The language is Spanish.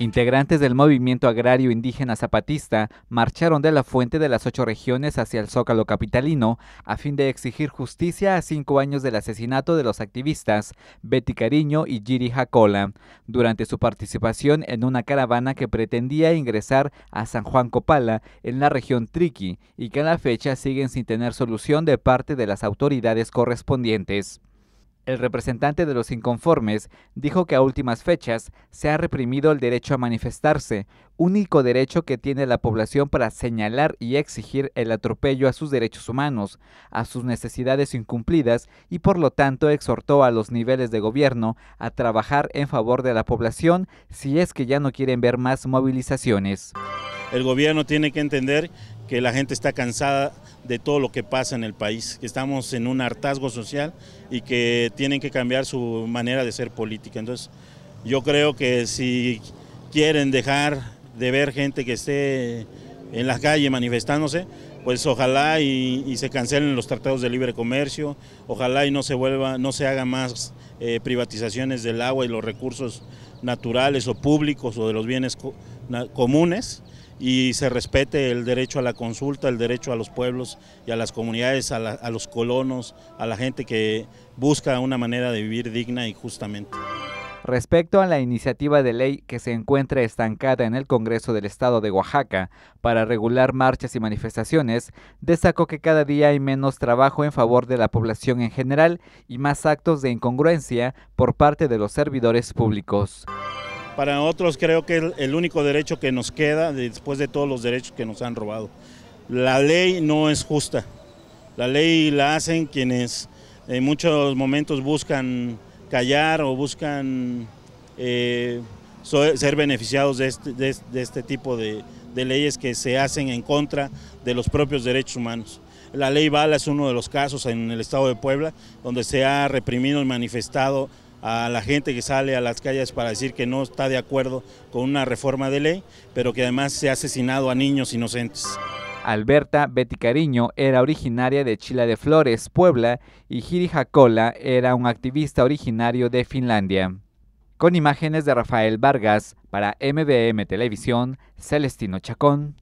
Integrantes del movimiento agrario indígena zapatista marcharon de la fuente de las ocho regiones hacia el Zócalo capitalino a fin de exigir justicia a cinco años del asesinato de los activistas Betty Cariño y Giri Jacola durante su participación en una caravana que pretendía ingresar a San Juan Copala en la región Triqui y que a la fecha siguen sin tener solución de parte de las autoridades correspondientes. El representante de los inconformes dijo que a últimas fechas se ha reprimido el derecho a manifestarse, único derecho que tiene la población para señalar y exigir el atropello a sus derechos humanos, a sus necesidades incumplidas y por lo tanto exhortó a los niveles de gobierno a trabajar en favor de la población si es que ya no quieren ver más movilizaciones. El gobierno tiene que entender que la gente está cansada de todo lo que pasa en el país, que estamos en un hartazgo social y que tienen que cambiar su manera de ser política. Entonces, yo creo que si quieren dejar de ver gente que esté en la calle manifestándose, pues ojalá y, se cancelen los tratados de libre comercio, ojalá y no se vuelva, no se hagan más eh, privatizaciones del agua y los recursos naturales o públicos o de los bienes comunes y se respete el derecho a la consulta, el derecho a los pueblos y a las comunidades, a, a los colonos, a la gente que busca una manera de vivir digna y justamente respecto a la iniciativa de ley que se encuentra estancada en el Congreso del Estado de Oaxaca para regular marchas y manifestaciones, destacó que cada día hay menos trabajo en favor de la población en general y más actos de incongruencia por parte de los servidores públicos. Para otros creo que es el único derecho que nos queda después de todos los derechos que nos han robado. La ley no es justa. La ley la hacen quienes en muchos momentos buscan callar o buscan eh, ser beneficiados de este, este tipo de, leyes que se hacen en contra de los propios derechos humanos. La ley Bala es uno de los casos en el estado de Puebla donde se ha reprimido y manifestado a la gente que sale a las calles para decir que no está de acuerdo con una reforma de ley, pero que además se ha asesinado a niños inocentes. Alberta Betty Cariño era originaria de Chila de Flores, Puebla, y Jiri Jacola era un activista originario de Finlandia. Con imágenes de Rafael Vargas, para MBM Televisión, Celestino Chacón.